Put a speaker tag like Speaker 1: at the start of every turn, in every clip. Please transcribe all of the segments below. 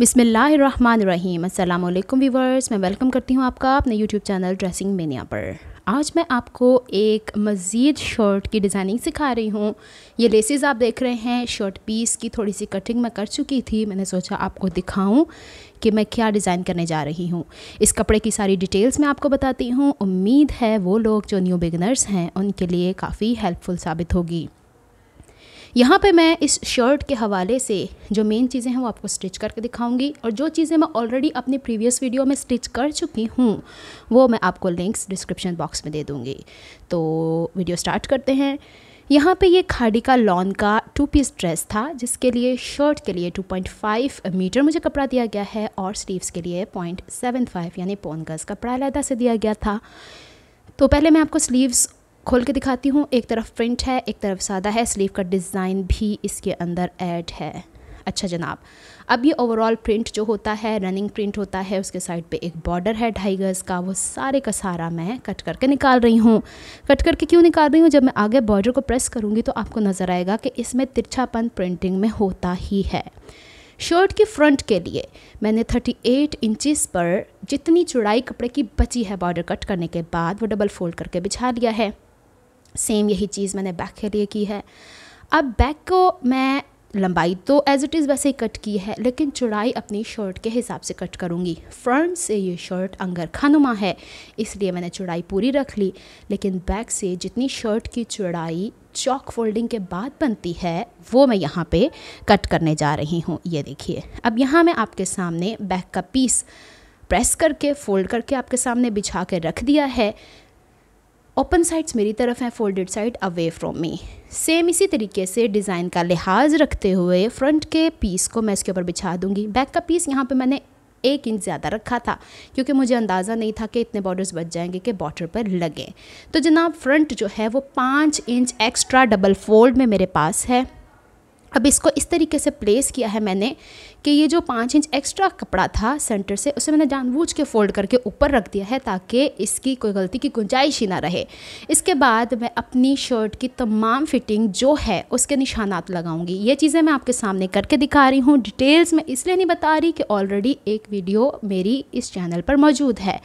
Speaker 1: बिसमीम असल वीवर्स मैं वेलकम करती हूँ आपका अपने यूट्यूब चैनल ड्रेसिंग मेनिया पर आज मैं आपको एक मज़ीद शर्ट की डिज़ाइनिंग सिखा रही हूँ ये लेसेस आप देख रहे हैं शर्ट पीस की थोड़ी सी कटिंग मैं कर चुकी थी मैंने सोचा आपको दिखाऊं कि मैं क्या डिज़ाइन करने जा रही हूँ इस कपड़े की सारी डिटेल्स मैं आपको बताती हूँ उम्मीद है वो लोग जो न्यू बिगनर्स हैं उनके लिए काफ़ी हेल्पफुल साबित होगी यहाँ पे मैं इस शर्ट के हवाले से जो मेन चीज़ें हैं वो आपको स्टिच करके दिखाऊंगी और जो चीज़ें मैं ऑलरेडी अपनी प्रीवियस वीडियो में स्टिच कर चुकी हूँ वो मैं आपको लिंक्स डिस्क्रिप्शन बॉक्स में दे दूँगी तो वीडियो स्टार्ट करते हैं यहाँ पे ये खाड़ी का लॉन का टू पीस ड्रेस था जिसके लिए शर्ट के लिए 2.5 मीटर मुझे कपड़ा दिया गया है और स्लीव्स के लिए 0.75 यानी पोनगज़ कपड़ा अलहदा से दिया गया था तो पहले मैं आपको स्लीव्स खोल के दिखाती हूँ एक तरफ प्रिंट है एक तरफ सादा है स्लीव का डिज़ाइन भी इसके अंदर ऐड है अच्छा जनाब अब ये ओवरऑल प्रिंट जो होता है रनिंग प्रिंट होता है उसके साइड पे एक बॉर्डर है ढाई गज़ का वो सारे का सारा मैं कट करके निकाल रही हूँ कट करके क्यों निकाल रही हूँ जब मैं आगे बॉर्डर को प्रेस करूँगी तो आपको नज़र आएगा कि इसमें तिरछापन प्रिंटिंग में होता ही है शर्ट के फ्रंट के लिए मैंने 38 एट पर जितनी चौड़ाई कपड़े की बची है बॉर्डर कट करने के बाद वो डबल फोल्ड करके बिछा लिया है सेम यही चीज़ मैंने बैक के लिए की है अब बैक को मैं लंबाई तो एज़ इट इज़ वैसे कट की है लेकिन चौड़ाई अपनी शर्ट के हिसाब से कट करूँगी फ्रंट से ये शर्ट अंगर खानुमा है इसलिए मैंने चौड़ाई पूरी रख ली लेकिन बैक से जितनी शर्ट की चौड़ाई चौक फोल्डिंग के बाद बनती है वो मैं यहाँ पे कट करने जा रही हूँ ये देखिए अब यहाँ मैं आपके सामने बैक का पीस प्रेस करके फोल्ड करके आपके सामने बिछा के रख दिया है ओपन साइड्स मेरी तरफ हैं folded side away from me same इसी तरीके से डिज़ाइन का लिहाज रखते हुए फ्रंट के पीस को मैं इसके ऊपर बिछा दूंगी बैक का पीस यहाँ पे मैंने एक इंच ज़्यादा रखा था क्योंकि मुझे अंदाज़ा नहीं था कि इतने बॉर्डर्स बच जाएंगे कि बॉर्डर पर लगे तो जनाब फ्रंट जो है वो पाँच इंच एक्स्ट्रा डबल फोल्ड में मेरे पास है अब इसको इस तरीके से प्लेस किया है मैंने कि ये जो पाँच इंच एक्स्ट्रा कपड़ा था सेंटर से उसे मैंने जानबूझ के फोल्ड करके ऊपर रख दिया है ताकि इसकी कोई गलती की गुंजाइश ही ना रहे इसके बाद मैं अपनी शर्ट की तमाम फिटिंग जो है उसके निशानात लगाऊंगी ये चीज़ें मैं आपके सामने करके दिखा रही हूँ डिटेल्स मैं इसलिए नहीं बता रही कि ऑलरेडी एक वीडियो मेरी इस चैनल पर मौजूद है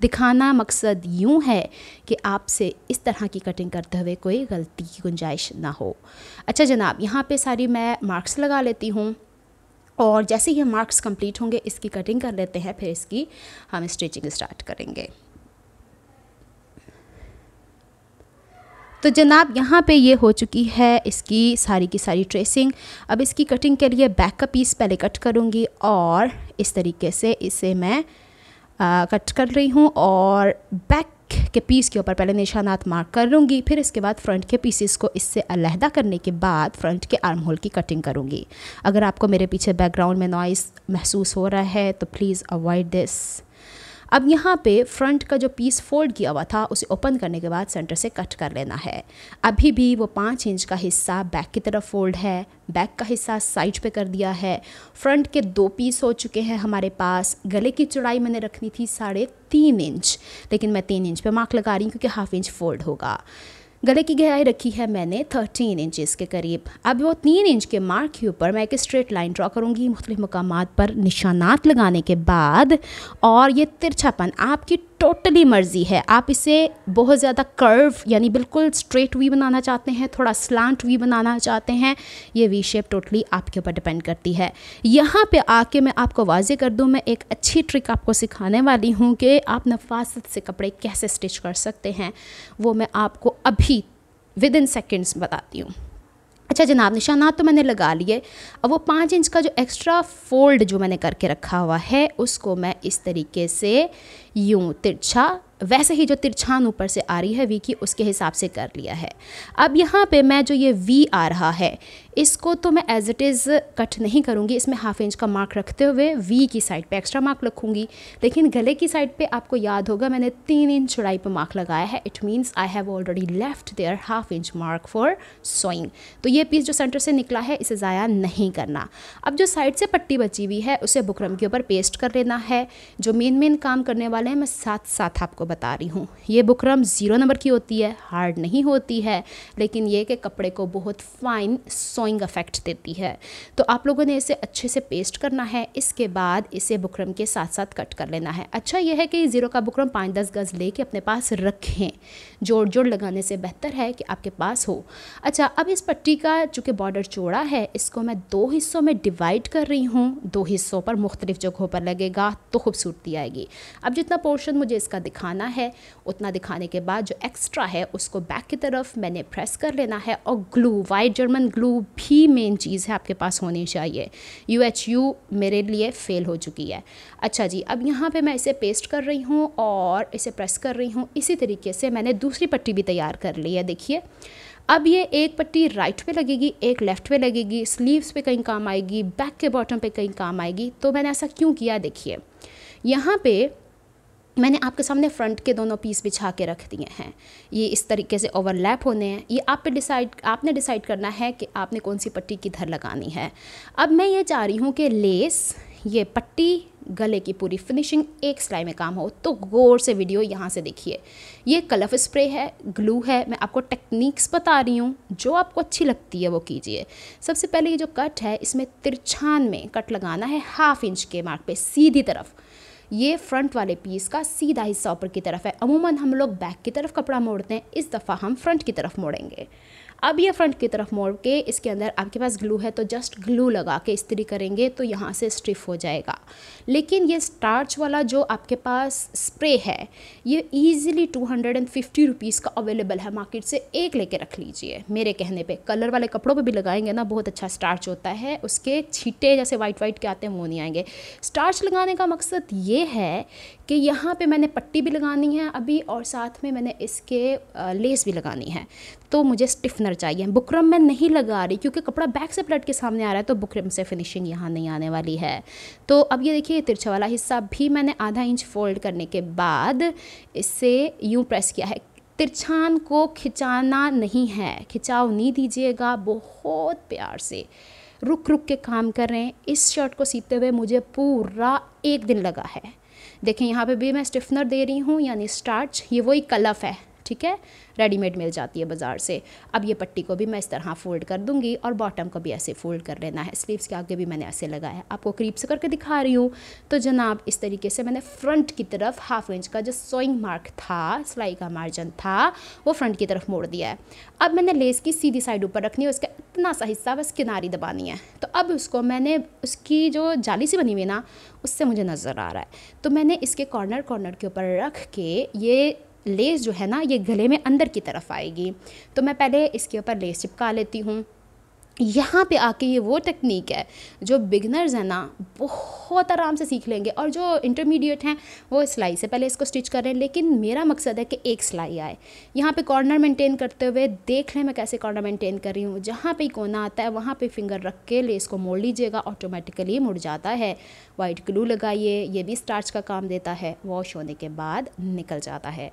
Speaker 1: दिखाना मकसद यूँ है कि आपसे इस तरह की कटिंग करते हुए कोई गलती की गुंजाइश ना हो अच्छा जनाब यहाँ पे सारी मैं मार्क्स लगा लेती हूँ और जैसे ही मार्क्स कंप्लीट होंगे इसकी कटिंग कर लेते हैं फिर इसकी हम स्टिचिंग स्टार्ट करेंगे तो जनाब यहाँ पे ये हो चुकी है इसकी सारी की सारी ट्रेसिंग अब इसकी कटिंग के लिए बैक का पीस पहले कट करूँगी और इस तरीके से इसे मैं कट कर रही हूँ और बैक के पीस के ऊपर पहले निशानात मार्क कर लूँगी फिर इसके बाद फ्रंट के पीसेस को इससे अलहदा करने के बाद फ्रंट के आर्म होल की कटिंग करूँगी अगर आपको मेरे पीछे बैकग्राउंड में नॉइस महसूस हो रहा है तो प्लीज़ अवॉइड दिस अब यहाँ पे फ्रंट का जो पीस फोल्ड किया हुआ था उसे ओपन करने के बाद सेंटर से कट कर लेना है अभी भी वो पाँच इंच का हिस्सा बैक की तरफ फोल्ड है बैक का हिस्सा साइड पे कर दिया है फ्रंट के दो पीस हो चुके हैं हमारे पास गले की चौड़ाई मैंने रखनी थी साढ़े तीन इंच लेकिन मैं तीन इंच पे मार्क लगा रही हूँ क्योंकि हाफ इंच फोल्ड होगा गले की गहराई रखी है मैंने 13 इंचज़ के करीब अब वो तीन इंच के मार्क के ऊपर मैं एक स्ट्रेट लाइन ड्रा करूँगी मुख्तु मकाम पर निशानात लगाने के बाद और ये तिरछापन आपकी टोटली मर्ज़ी है आप इसे बहुत ज़्यादा कर्व यानी बिल्कुल स्ट्रेट वी बनाना चाहते हैं थोड़ा स्लांट वी बनाना चाहते हैं ये वी शेप टोटली आपके ऊपर डिपेंड करती है यहाँ पे आके मैं आपको वाजे कर दूँ मैं एक अच्छी ट्रिक आपको सिखाने वाली हूँ कि आप नफासत से कपड़े कैसे स्टिच कर सकते हैं वो मैं आपको अभी विद इन सेकेंड्स बताती हूँ अच्छा जनाब निशाना तो मैंने लगा लिए अब वो पाँच इंच का जो एक्स्ट्रा फोल्ड जो मैंने करके रखा हुआ है उसको मैं इस तरीके से यूँ तिरछा वैसे ही जो तिरछान ऊपर से आ रही है वी की उसके हिसाब से कर लिया है अब यहाँ पे मैं जो ये वी आ रहा है इसको तो मैं एज इट इज़ कट नहीं करूँगी इसमें हाफ इंच का मार्क रखते हुए वी की साइड पे एक्स्ट्रा मार्क रखूँगी लेकिन गले की साइड पे आपको याद होगा मैंने तीन इंच चौड़ाई पे मार्क लगाया है it means I have already left there half inch mark for sewing तो ये पीस जो सेंटर से निकला है इसे ज़ाया नहीं करना अब जो साइड से पट्टी बची हुई है उसे बुकरम के ऊपर पेस्ट कर लेना है जो मेन मेन काम करने वाले वाले हैं मैं साथ साथ आपको बता रही हूँ ये बुकरम ज़ीरो नंबर की होती है हार्ड नहीं होती है लेकिन ये कि कपड़े को बहुत फाइन सोइंग अफेक्ट देती है तो आप लोगों ने इसे अच्छे से पेस्ट करना है इसके बाद इसे बुकरम के साथ साथ कट कर लेना है अच्छा यह है कि ज़ीरो का बुकरम पाँच दस गज़ ले अपने पास रखें जोड़ जोड़ लगाने से बेहतर है कि आपके पास हो अच्छा अब इस पट्टी का चूँकि बॉर्डर चौड़ा है इसको मैं दो हिस्सों में डिवाइड कर रही हूँ दो हिस्सों पर मुख्तलिफ जगहों पर लगेगा तो खूबसूरती आएगी अब जितना जितना पोर्शन मुझे इसका दिखाना है उतना दिखाने के बाद जो एक्स्ट्रा है उसको बैक की तरफ मैंने प्रेस कर लेना है और ग्लू वाइट जर्मन ग्लू भी मेन चीज़ है आपके पास होनी चाहिए यू एच यू मेरे लिए फ़ेल हो चुकी है अच्छा जी अब यहाँ पे मैं इसे पेस्ट कर रही हूँ और इसे प्रेस कर रही हूँ इसी तरीके से मैंने दूसरी पट्टी भी तैयार कर ली है देखिए अब ये एक पट्टी राइट पे लगेगी एक लेफ़्ट पे लगेगी स्लीव्स पे कहीं काम आएगी बैक के बॉटम पे कहीं काम आएगी तो मैंने ऐसा क्यों किया देखिए यहाँ पे मैंने आपके सामने फ्रंट के दोनों पीस बिछा के रख दिए हैं ये इस तरीके से ओवरलैप होने हैं ये आप पे डिसाइड आपने डिसाइड करना है कि आपने कौन सी पट्टी किधर लगानी है अब मैं ये चाह रही हूँ कि लेस ये पट्टी गले की पूरी फिनिशिंग एक सिलाई में काम हो तो गौर से वीडियो यहाँ से देखिए ये कलफ स्प्रे है ग्लू है मैं आपको टेक्निक्स बता रही हूँ जो आपको अच्छी लगती है वो कीजिए सबसे पहले ये जो कट है इसमें तिरछान में कट लगाना है हाफ इंच के मार्क पे सीधी तरफ ये फ्रंट वाले पीस का सीधा हिस्सा ऊपर की तरफ है अमूमन हम लोग बैक की तरफ कपड़ा मोड़ते हैं इस दफ़ा हम फ्रंट की तरफ मोड़ेंगे अब ये फ्रंट की तरफ मोड़ के इसके अंदर आपके पास ग्लू है तो जस्ट ग्लू लगा के इस्त्री करेंगे तो यहाँ से स्टिफ हो जाएगा लेकिन ये स्टार्च वाला जो आपके पास स्प्रे है ये easily two hundred and fifty rupees का अवेलेबल है मार्केट से एक लेके रख लीजिए मेरे कहने पर कलर वाले कपड़ों पर भी लगाएंगे ना बहुत अच्छा स्टार्च होता है उसके छीटे जैसे वाइट वाइट के आते हैं वो नहीं आएंगे स्टार्च लगाने का मकसद ये है कि यहाँ पे मैंने पट्टी भी लगानी है अभी और साथ में मैंने इसके लेस भी लगानी है तो मुझे स्टिफनर चाहिए बुकरम मैं नहीं लगा रही क्योंकि कपड़ा बैक से पलट के सामने आ रहा है तो बुकरम से फिनिशिंग यहाँ नहीं आने वाली है तो अब ये देखिए तिरछा वाला हिस्सा भी मैंने आधा इंच फोल्ड करने के बाद इससे यूँ प्रेस किया है तिरछान को खिंचाना नहीं है खिंचाव नहीं दीजिएगा बहुत प्यार से रुक रुक के काम कर रहे हैं इस शर्ट को सीते हुए मुझे पूरा एक दिन लगा है देखें यहाँ पे भी मैं स्टिफनर दे रही हूँ यानी स्टार्च ये वही कलफ है ठीक है रेडीमेड मिल जाती है बाज़ार से अब ये पट्टी को भी मैं इस तरह फोल्ड कर दूँगी और बॉटम को भी ऐसे फोल्ड कर लेना है स्लीव्स के आगे भी मैंने ऐसे लगाया है आपको से करके दिखा रही हूँ तो जनाब इस तरीके से मैंने फ्रंट की तरफ हाफ इंच का जो सोइंग मार्क था सिलाई का मार्जिन था वो फ्रंट की तरफ मोड़ दिया है अब मैंने लेस की सीधी साइड ऊपर रखनी है उसका इतना सा हिस्सा बस किनारी दबानी है तो अब उसको मैंने उसकी जो जाली सी बनी हुई ना उससे मुझे नज़र आ रहा है तो मैंने इसके कॉर्नर कॉर्नर के ऊपर रख के ये लेस जो है ना ये गले में अंदर की तरफ आएगी तो मैं पहले इसके ऊपर लेस चिपका लेती हूँ यहाँ पे आके ये वो टेक्निक है जो बिगनर्स है ना बहुत बहुत आराम से सीख लेंगे और जो इंटरमीडिएट हैं वो सिलाई से पहले इसको स्टिच कर रहे हैं लेकिन मेरा मकसद है कि एक सिलाई आए यहाँ पे कॉर्नर मेंटेन करते हुए देख लें मैं कैसे कॉर्नर मेंटेन कर रही हूँ जहाँ पे कोना आता है वहाँ पे फिंगर रख के लेस को मोड़ लीजिएगा ऑटोमेटिकली मुड़ जाता है वाइट ग्लू लगाइए ये भी स्टार्च का काम देता है वॉश होने के बाद निकल जाता है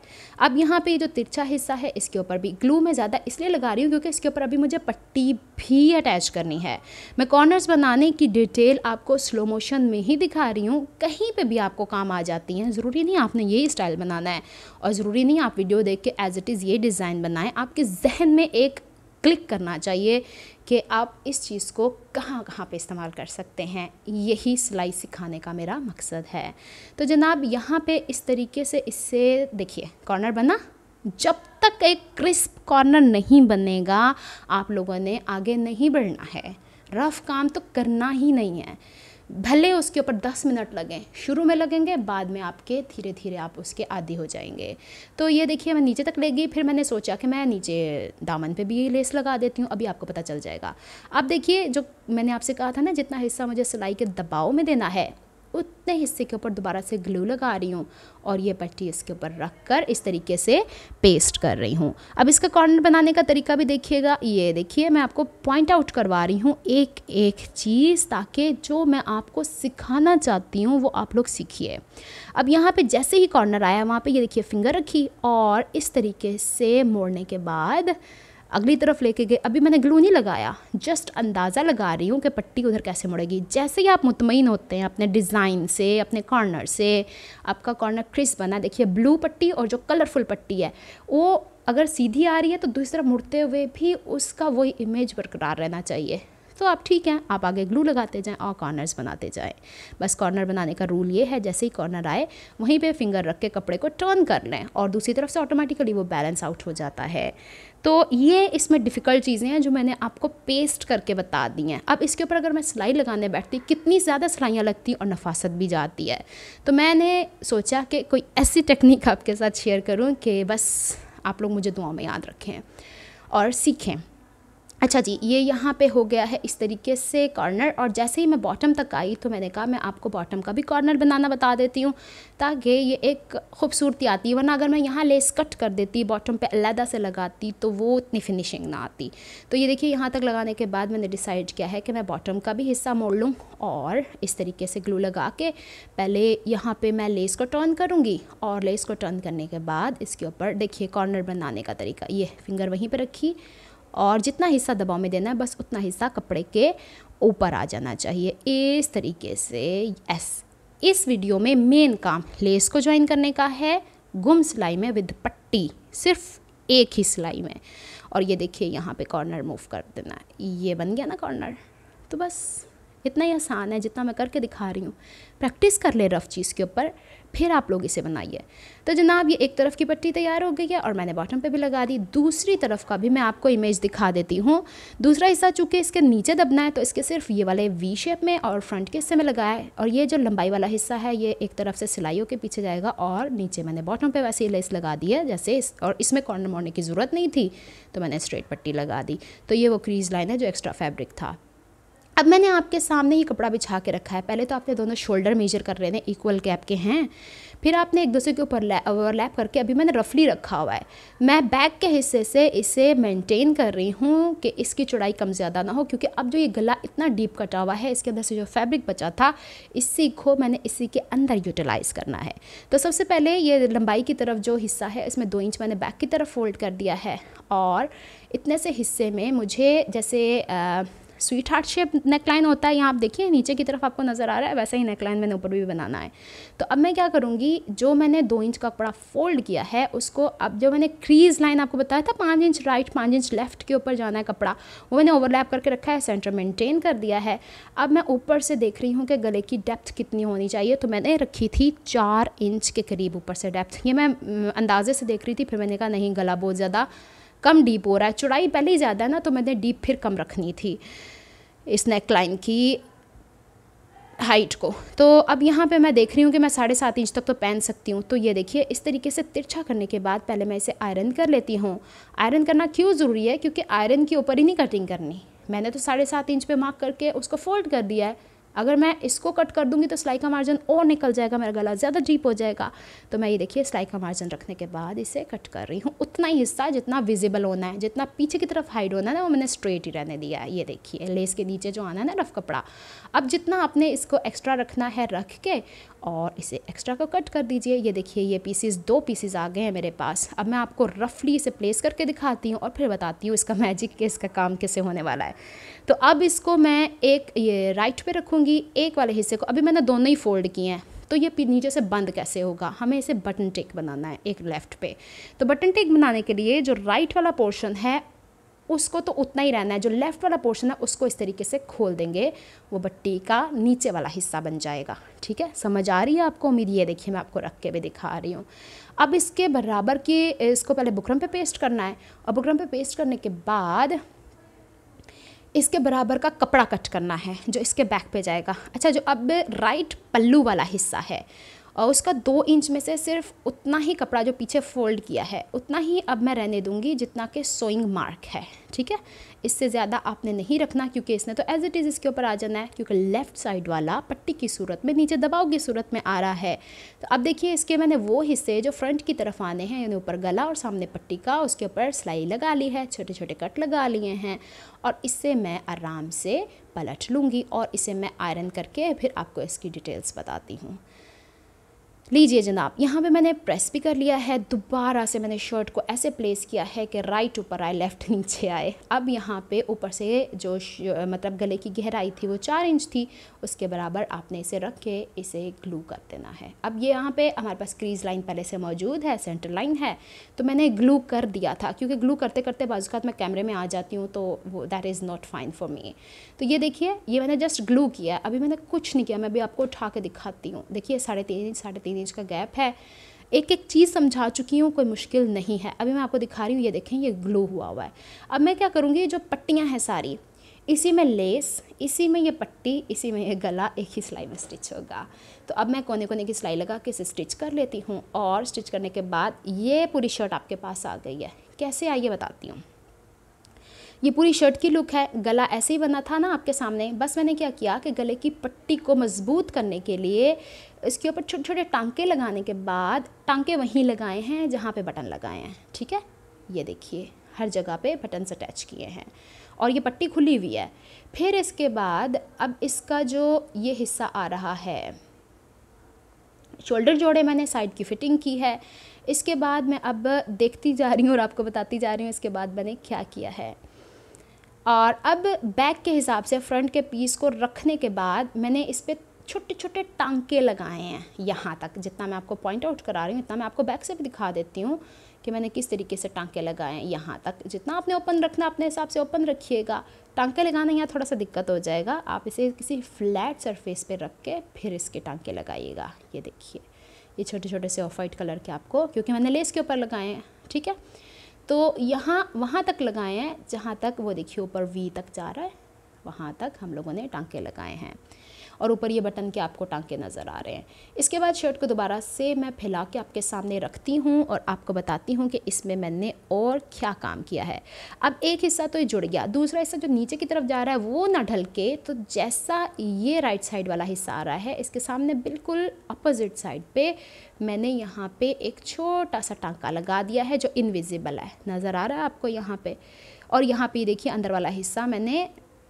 Speaker 1: अब यहाँ पे जो तिरछा हिस्सा है इसके ऊपर भी ग्लू मैं ज़्यादा इसलिए लगा रही हूँ क्योंकि इसके ऊपर अभी मुझे पट्टी भी अटैच करनी है मैं कॉर्नर्स बनाने की डिटेल आपको स्लो मोशन में ही नहीं दिखा रही हूँ कहीं पे भी आपको काम आ जाती हैं ज़रूरी नहीं आपने ये स्टाइल बनाना है और ज़रूरी नहीं आप वीडियो देख के एज इट इज़ ये डिज़ाइन बनाएं आपके जहन में एक क्लिक करना चाहिए कि आप इस चीज़ को कहाँ कहाँ पे इस्तेमाल कर सकते हैं यही सिलाई सिखाने का मेरा मकसद है तो जनाब यहाँ पे इस तरीके से इससे देखिए कॉर्नर बना जब तक एक क्रिस्प कॉर्नर नहीं बनेगा आप लोगों ने आगे नहीं बढ़ना है रफ़ काम तो करना ही नहीं है भले उसके ऊपर दस मिनट लगें शुरू में लगेंगे बाद में आपके धीरे धीरे आप उसके आदि हो जाएंगे तो ये देखिए मैं नीचे तक लेगी फिर मैंने सोचा कि मैं नीचे दामन पे भी लेस लगा देती हूँ अभी आपको पता चल जाएगा अब देखिए जो मैंने आपसे कहा था ना जितना हिस्सा मुझे सिलाई के दबाव में देना है उतने हिस्से के ऊपर दोबारा से ग्लू लगा रही हूँ और ये पट्टी इसके ऊपर रख कर इस तरीके से पेस्ट कर रही हूँ अब इसका कॉर्नर बनाने का तरीका भी देखिएगा ये देखिए मैं आपको पॉइंट आउट करवा रही हूँ एक एक चीज़ ताकि जो मैं आपको सिखाना चाहती हूँ वो आप लोग सीखिए अब यहाँ पर जैसे ही कॉर्नर आया वहाँ पर ये देखिए फिंगर रखी और इस तरीके से मोड़ने के बाद अगली तरफ लेके गए अभी मैंने ग्लू नहीं लगाया जस्ट अंदाज़ा लगा रही हूँ कि पट्टी उधर कैसे मुड़ेगी जैसे ही आप मुतमिन होते हैं अपने डिज़ाइन से अपने कॉर्नर से आपका कॉर्नर क्रिस बना देखिए ब्लू पट्टी और जो कलरफुल पट्टी है वो अगर सीधी आ रही है तो दूसरी तरफ मुड़ते हुए भी उसका वही इमेज बरकरार रहना चाहिए तो आप ठीक हैं आप आगे ग्लू लगाते जाएं और कॉर्नर्स बनाते जाएं बस कॉर्नर बनाने का रूल ये है जैसे ही कॉर्नर आए वहीं पे फिंगर रख के कपड़े को टर्न कर लें और दूसरी तरफ से ऑटोमेटिकली वो बैलेंस आउट हो जाता है तो ये इसमें डिफ़िकल्ट चीज़ें हैं जो मैंने आपको पेस्ट करके बता दी हैं अब इसके ऊपर अगर मैं सिलाई लगाने बैठती कितनी ज़्यादा सिलाइयाँ लगती और नफासत भी जाती है तो मैंने सोचा कि कोई ऐसी टेक्निक आपके साथ शेयर करूँ कि बस आप लोग मुझे दुआ में याद रखें और सीखें अच्छा जी ये यहाँ पे हो गया है इस तरीके से कॉर्नर और जैसे ही मैं बॉटम तक आई तो मैंने कहा मैं आपको बॉटम का भी कॉर्नर बनाना बता देती हूँ ताकि ये एक खूबसूरती आती है वरना अगर मैं यहाँ लेस कट कर देती बॉटम पे अलहदा से लगाती तो वो उतनी फिनिशिंग ना आती तो ये देखिए यहाँ तक लगाने के बाद मैंने डिसाइड किया है कि मैं बॉटम का भी हिस्सा मोड़ लूँ और इस तरीके से ग्लू लगा के पहले यहाँ पर मैं लेस को टर्न करूँगी और लेस को टर्न करने के बाद इसके ऊपर देखिए कॉर्नर बनाने का तरीका ये फिंगर वहीं पर रखी और जितना हिस्सा दबाव में देना है बस उतना हिस्सा कपड़े के ऊपर आ जाना चाहिए इस तरीके से यस इस वीडियो में मेन काम लेस को ज्वाइन करने का है गुम सिलाई में विद पट्टी सिर्फ एक ही सिलाई में और ये देखिए यहाँ पे कॉर्नर मूव कर देना ये बन गया ना कॉर्नर तो बस इतना ही आसान है जितना मैं करके दिखा रही हूँ प्रैक्टिस कर ले रफ चीज़ के ऊपर फिर आप लोग इसे बनाइए तो जनाब ये एक तरफ की पट्टी तैयार हो गई है और मैंने बॉटम पे भी लगा दी दूसरी तरफ का भी मैं आपको इमेज दिखा देती हूँ दूसरा हिस्सा चूँकि इसके नीचे दबना है तो इसके सिर्फ ये वाले वी शेप में और फ्रंट के हिस्से में लगाया है और ये जो लंबाई वाला हिस्सा है ये एक तरफ से सिलाइयों के पीछे जाएगा और नीचे मैंने बॉटम पर वैसे ही लेस लगा दी है जैसे इस और इसमें कॉर्नर मोड़ने की ज़रूरत नहीं थी तो मैंने स्ट्रेट पट्टी लगा दी तो ये वो क्रीज लाइन है जो एक्स्ट्रा फैब्रिक था अब मैंने आपके सामने ये कपड़ा बिछा के रखा है पहले तो आपने दोनों शोल्डर मेजर कर रहे थे इक्वल गैप के हैं फिर आपने एक दूसरे के ऊपर ओवरलैप करके अभी मैंने रफली रखा हुआ है मैं बैक के हिस्से से इसे मेंटेन कर रही हूँ कि इसकी चौड़ाई कम ज़्यादा ना हो क्योंकि अब जो ये गला इतना डीप कटा हुआ है इसके अंदर से जो फैब्रिक बचा था इसी को मैंने इसी के अंदर यूटिलाइज़ करना है तो सबसे पहले ये लंबाई की तरफ जो हिस्सा है इसमें दो इंच मैंने बैक की तरफ फोल्ड कर दिया है और इतने से हिस्से में मुझे जैसे आ, स्वीट हार्ट शेप नेकलाइन होता है यहाँ आप देखिए नीचे की तरफ आपको नज़र आ रहा है वैसे ही नेकलाइन मैंने ऊपर भी बनाना है तो अब मैं क्या करूँगी जो मैंने दो इंच का कपड़ा फोल्ड किया है उसको अब जो मैंने क्रीज लाइन आपको बताया था पाँच इंच राइट पाँच इंच लेफ्ट के ऊपर जाना है कपड़ा वो मैंने ओवरलैप करके रखा है सेंटर मेंटेन कर दिया है अब मैं ऊपर से देख रही हूँ कि गले की डेप्थ कितनी होनी चाहिए तो मैंने रखी थी चार इंच के करीब ऊपर से डेप्थ ये मैं अंदाजे से देख रही थी फिर मैंने कहा नहीं गला बहुत ज़्यादा कम डीप हो रहा है चौड़ाई पहले ही ज़्यादा है ना तो मैंने डीप फिर कम रखनी थी इस नेक लाइन की हाइट को तो अब यहाँ पे मैं देख रही हूँ कि मैं साढ़े सात इंच तक तो पहन सकती हूँ तो ये देखिए इस तरीके से तिरछा करने के बाद पहले मैं इसे आयरन कर लेती हूँ आयरन करना क्यों ज़रूरी है क्योंकि आयरन के ऊपर ही नहीं कटिंग करनी मैंने तो साढ़े सात इंच पे मार्क करके उसको फोल्ड कर दिया है अगर मैं इसको कट कर दूंगी तो सिलाई का मार्जिन और निकल जाएगा मेरा गला ज़्यादा डीप हो जाएगा तो मैं ये देखिए सिलाई का मार्जिन रखने के बाद इसे कट कर रही हूँ उतना ही हिस्सा जितना विजिबल होना है जितना पीछे की तरफ हाइड होना है ना वो मैंने स्ट्रेट ही रहने दिया है ये देखिए लेस के नीचे जो आना है ना रफ कपड़ा अब जितना आपने इसको एक्स्ट्रा रखना है रख के और इसे एक्स्ट्रा को कट कर दीजिए ये देखिए ये पीसेस दो पीसेस आ गए हैं मेरे पास अब मैं आपको रफली इसे प्लेस करके दिखाती हूँ और फिर बताती हूँ इसका मैजिक के इसका काम कैसे होने वाला है तो अब इसको मैं एक ये राइट पे रखूँगी एक वाले हिस्से को अभी मैंने दोनों ही फोल्ड किए हैं तो ये नीचे से बंद कैसे होगा हमें इसे बटन टेक बनाना है एक लेफ़्ट पे तो बटन टेक बनाने के लिए जो राइट वाला पोर्शन है उसको तो उतना ही रहना है जो लेफ़्ट वाला पोर्शन है उसको इस तरीके से खोल देंगे वो बट्टी का नीचे वाला हिस्सा बन जाएगा ठीक है समझ आ रही है आपको उम्मीद ये देखिए मैं आपको रख के भी दिखा रही हूँ अब इसके बराबर के इसको पहले बुकरम पे पेस्ट करना है और बुकरम पे पेस्ट करने के बाद इसके बराबर का कपड़ा कट करना है जो इसके बैक पे जाएगा अच्छा जो अब राइट पल्लू वाला हिस्सा है और उसका दो इंच में से सिर्फ उतना ही कपड़ा जो पीछे फोल्ड किया है उतना ही अब मैं रहने दूंगी जितना कि सोइंग मार्क है ठीक है इससे ज़्यादा आपने नहीं रखना क्योंकि इसने तो एज इट इज़ इसके ऊपर आ जाना है क्योंकि लेफ़्ट साइड वाला पट्टी की सूरत में नीचे दबाव की सूरत में आ रहा है तो अब देखिए इसके मैंने वो हिस्से जो फ्रंट की तरफ आने हैं यानी ऊपर गला और सामने पट्टी का उसके ऊपर सिलाई लगा ली है छोटे छोटे कट लगा लिए हैं और इससे मैं आराम से पलट लूँगी और इसे मैं आयरन करके फिर आपको इसकी डिटेल्स बताती हूँ लीजिए जनाब यहाँ पे मैंने प्रेस भी कर लिया है दोबारा से मैंने शर्ट को ऐसे प्लेस किया है कि राइट ऊपर आए लेफ़्ट नीचे आए अब यहाँ पे ऊपर से जो मतलब गले की गहराई थी वो चार इंच थी उसके बराबर आपने इसे रख के इसे ग्लू कर देना है अब ये यहाँ पे हमारे पास क्रीज लाइन पहले से मौजूद है सेंटर लाइन है तो मैंने ग्लू कर दिया था क्योंकि ग्लू करते करते बाजूकात मैं कैमरे में आ जाती हूँ तो वो that is not fine for me तो ये देखिए ये मैंने जस्ट ग्लू किया अभी मैंने कुछ नहीं किया मैं अभी आपको उठा के दिखाती हूँ देखिए साढ़े तीन साढ़े तीन रेंज का गैप है एक एक चीज़ समझा चुकी हूँ कोई मुश्किल नहीं है अभी मैं आपको दिखा रही हूँ ये देखें ये ग्लो हुआ हुआ है अब मैं क्या करूँगी जो पट्टियाँ हैं सारी इसी में लेस इसी में ये पट्टी इसी में ये गला एक ही सिलाई में स्टिच होगा तो अब मैं कोने कोने की सिलाई लगा के इसे स्टिच कर लेती हूँ और स्टिच करने के बाद ये पूरी शर्ट आपके पास आ गई है कैसे आइए बताती हूँ ये पूरी शर्ट की लुक है गला ऐसे ही बना था ना आपके सामने बस मैंने क्या किया कि गले की पट्टी को मजबूत करने के लिए इसके ऊपर छोटे छोटे टांके लगाने के बाद टांके वहीं लगाए हैं जहाँ पे बटन लगाए हैं ठीक है ये देखिए हर जगह पे बटन्स अटैच किए हैं और ये पट्टी खुली हुई है फिर इसके बाद अब इसका जो ये हिस्सा आ रहा है शोल्डर जोड़े मैंने साइड की फ़िटिंग की है इसके बाद मैं अब देखती जा रही हूँ और आपको बताती जा रही हूँ इसके बाद मैंने क्या किया है और अब बैक के हिसाब से फ्रंट के पीस को रखने के बाद मैंने इस पर छोटे छोटे टांके लगाए हैं यहाँ तक जितना मैं आपको पॉइंट आउट करा रही हूँ इतना मैं आपको बैक से भी दिखा देती हूँ कि मैंने किस तरीके से टांके लगाए हैं यहाँ तक जितना आपने ओपन रखना अपने हिसाब से ओपन रखिएगा टांके लगाना यहाँ थोड़ा सा दिक्कत हो जाएगा आप इसे किसी फ्लैट सरफेस पर रख के फिर इसके टांके लगाइएगा ये देखिए ये छोटे छोटे से ऑफ वाइट कलर के आपको क्योंकि मैंने लेस के ऊपर लगाए हैं ठीक है तो यहाँ वहाँ तक लगाए हैं जहाँ तक वो देखिए ऊपर वी तक जा रहा है वहाँ तक हम लोगों ने टांके लगाए हैं और ऊपर ये बटन के आपको टांके नज़र आ रहे हैं इसके बाद शर्ट को दोबारा से मैं फैला के आपके सामने रखती हूँ और आपको बताती हूँ कि इसमें मैंने और क्या काम किया है अब एक हिस्सा तो ये जुड़ गया दूसरा हिस्सा जो नीचे की तरफ जा रहा है वो ना ढल के तो जैसा ये राइट साइड वाला हिस्सा आ रहा है इसके सामने बिल्कुल अपोजिट साइड पर मैंने यहाँ पर एक छोटा सा टांका लगा दिया है जो इनविजिबल है नज़र आ रहा है आपको यहाँ पर और यहाँ पे देखिए अंदर वाला हिस्सा मैंने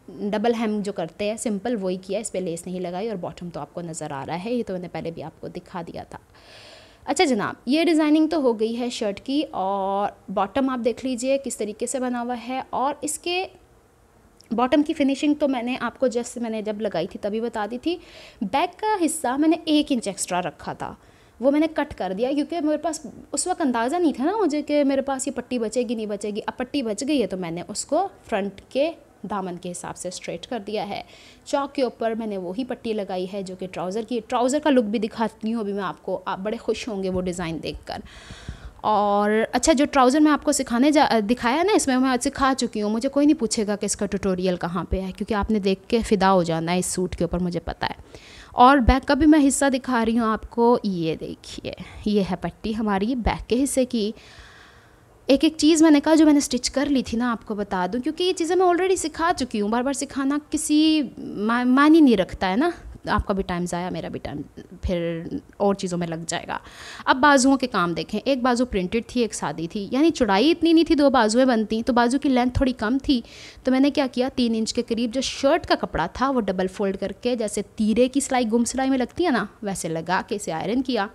Speaker 1: डबल हैम जो करते हैं सिंपल वही किया इस पर लेस नहीं लगाई और बॉटम तो आपको नज़र आ रहा है ये तो मैंने पहले भी आपको दिखा दिया था अच्छा जनाब ये डिज़ाइनिंग तो हो गई है शर्ट की और बॉटम आप देख लीजिए किस तरीके से बना हुआ है और इसके बॉटम की फिनिशिंग तो मैंने आपको जस्ट मैंने जब लगाई थी तभी बता दी थी बैक का हिस्सा मैंने एक इंच एक्स्ट्रा रखा था वो मैंने कट कर दिया क्योंकि मेरे पास उस वक्त अंदाज़ा नहीं था ना मुझे कि मेरे पास ये पट्टी बचेगी नहीं बचेगी अब पट्टी बच गई है तो मैंने उसको फ्रंट के दामन के हिसाब से स्ट्रेट कर दिया है चौक के ऊपर मैंने वही पट्टी लगाई है जो कि ट्राउज़र की ट्राउज़र का लुक भी दिखाती हूँ अभी मैं आपको आप बड़े खुश होंगे वो डिज़ाइन कर और अच्छा जो ट्राउज़र मैं आपको सिखाने जा दिखाया ना इसमें मैं सिखा चुकी हूँ मुझे कोई नहीं पूछेगा कि इसका ट्यूटोरियल कहाँ पे है क्योंकि आपने देख के फ़िदा हो जाना है इस सूट के ऊपर मुझे पता है और बैक का भी मैं हिस्सा दिखा रही हूँ आपको ये देखिए ये है पट्टी हमारी बैक के हिस्से की एक एक चीज़ मैंने कहा जो मैंने स्टिच कर ली थी ना आपको बता दूं क्योंकि ये चीज़ें मैं ऑलरेडी सिखा चुकी हूँ बार बार सिखाना किसी मान मानी नहीं रखता है ना आपका भी टाइम ज़ाया मेरा भी टाइम फिर और चीज़ों में लग जाएगा अब बाजुओं के काम देखें एक बाजू प्रिंटेड थी एक सादी थी यानी चौड़ाई इतनी नहीं थी दो बाजुएं बनती तो बाजू की लेंथ थोड़ी कम थी तो मैंने क्या किया तीन इंच के करीब जो शर्ट का कपड़ा था वो डबल फोल्ड करके जैसे तीरे की सिलाई गुम सिलाई में लगती है ना वैसे लगा के इसे आयरन किया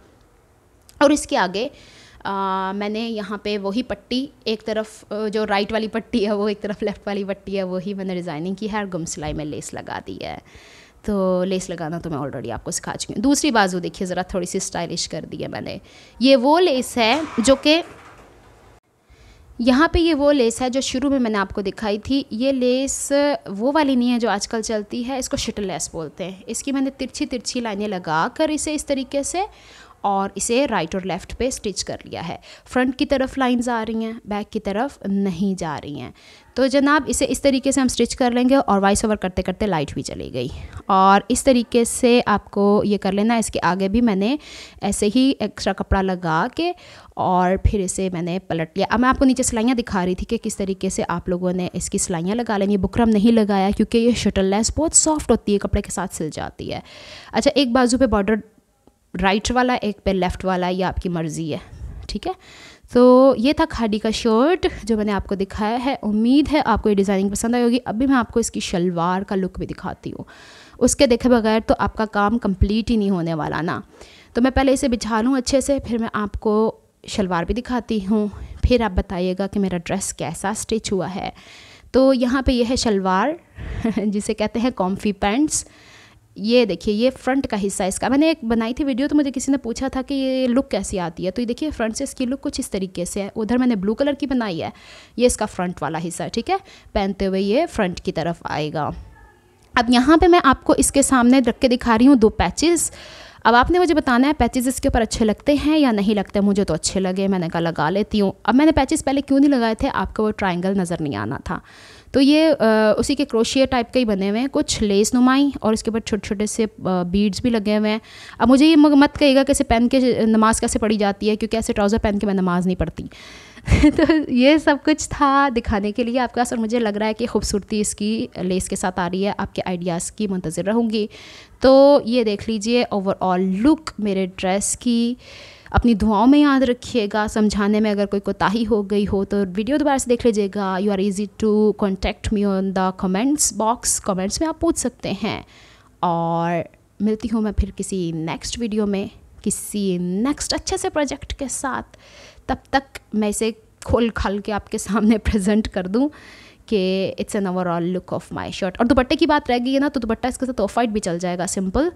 Speaker 1: और इसके आगे आ, मैंने यहाँ पे वही पट्टी एक तरफ जो राइट वाली पट्टी है वो एक तरफ लेफ़्ट वाली पट्टी है वही मैंने डिज़ाइनिंग की है और गुम सिलाई में लेस लगा दी है तो लेस लगाना तो मैं ऑलरेडी आपको सिखा चुकी हूँ दूसरी बाजू देखिए ज़रा थोड़ी सी स्टाइलिश कर दी है मैंने ये वो लेस है जो कि यहाँ पे ये वो लेस है जो शुरू में मैंने आपको दिखाई थी ये लेस वो वाली नहीं है जो आजकल चलती है इसको शिट लेस बोलते हैं इसकी मैंने तिरछी तिरछी लाइनें लगा कर इसे इस तरीके से और इसे राइट और लेफ़्ट पे स्टिच कर लिया है फ्रंट की तरफ लाइंस आ रही हैं बैक की तरफ नहीं जा रही हैं तो जनाब इसे इस तरीके से हम स्टिच कर लेंगे और वॉइस ओवर करते करते लाइट भी चली गई और इस तरीके से आपको ये कर लेना इसके आगे भी मैंने ऐसे ही एक्स्ट्रा कपड़ा लगा के और फिर इसे मैंने पलट लिया अब मैं आपको नीचे सिलाइयाँ दिखा रही थी कि किस तरीके से आप लोगों ने इसकी सिलाइयाँ लगा लेंगी बुकरम नहीं लगाया क्योंकि ये शटल लेस बहुत सॉफ्ट होती है कपड़े के साथ सिल जाती है अच्छा एक बाजू पर बॉर्डर राइट वाला एक पे लेफ़्ट वाला ये आपकी मर्ज़ी है ठीक है तो ये था खाड़ी का शर्ट जो मैंने आपको दिखाया है उम्मीद है आपको ये डिज़ाइनिंग पसंद आई होगी अभी मैं आपको इसकी शलवार का लुक भी दिखाती हूँ उसके देखे बगैर तो आपका काम कंप्लीट ही नहीं होने वाला ना तो मैं पहले इसे बिछा लूँ अच्छे से फिर मैं आपको शलवार भी दिखाती हूँ फिर आप बताइएगा कि मेरा ड्रेस कैसा स्टिच हुआ है तो यहाँ पे यह है शलवार जिसे कहते हैं कॉम्फी पैंट्स ये देखिए ये फ्रंट का हिस्सा इसका मैंने एक बनाई थी वीडियो तो मुझे किसी ने पूछा था कि ये लुक कैसी आती है तो ये देखिए फ्रंट से इसकी लुक कुछ इस तरीके से है उधर मैंने ब्लू कलर की बनाई है ये इसका फ्रंट वाला हिस्सा ठीक है पहनते हुए ये फ्रंट की तरफ आएगा अब यहाँ पे मैं आपको इसके सामने रख के दिखा रही हूँ दो पैचेस अब आपने मुझे बताना है पैचेज़ इसके ऊपर अच्छे लगते हैं या नहीं लगते मुझे तो अच्छे लगे मैंने कहा लगा लेती हूँ अब मैंने पैचेज़ पहले क्यों नहीं लगाए थे आपको वो ट्राइंगल नज़र नहीं आना था तो ये आ, उसी के क्रोशिया टाइप के ही बने हुए हैं कुछ लेस नुमाई और इसके ऊपर छोटे छोटे से बीड्स भी लगे हुए हैं अब मुझे ये मत कहेगा कैसे पहन के नमाज़ कैसे पढ़ी जाती है क्योंकि ऐसे ट्राउज़र पहन के मैं नमाज़ नहीं पढ़ती तो ये सब कुछ था दिखाने के लिए आपके पास और मुझे लग रहा है कि खूबसूरती इसकी लेस के साथ आ रही है आपके आइडियाज़ की मंतज़र रहूँगी तो ये देख लीजिए ओवरऑल लुक मेरे ड्रेस की अपनी दुआओं में याद रखिएगा समझाने में अगर कोई कोताही हो गई हो तो वीडियो दोबारा से देख लीजिएगा you are easy to contact me on the comments box comments में आप पूछ सकते हैं और मिलती हूँ मैं फिर किसी नेक्स्ट वीडियो में किसी नेक्स्ट अच्छे से प्रोजेक्ट के साथ तब तक मैं इसे खोल खाल के आपके सामने प्रेजेंट कर दूँ कि it's an overall look of my shirt और दुपट्टे की बात रह गई है ना तो दुपट्टा इसके साथ ऑफ वाइट भी चल जाएगा सिंपल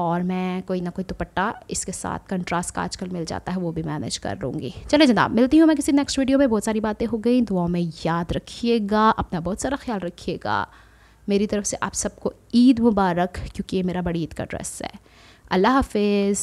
Speaker 1: और मैं कोई ना कोई दुपट्टा इसके साथ कंट्रास्ट का आजकल मिल जाता है वो भी मैनेज कर लूँगी चले जनाब मिलती हूँ मैं किसी नेक्स्ट वीडियो में बहुत सारी बातें हो गई दुआओं में याद रखिएगा अपना बहुत सारा ख्याल रखिएगा मेरी तरफ से आप सबको ईद मुबारक क्योंकि ये मेरा बड़ी ईद का ड्रेस है अल्लाह हाफिज़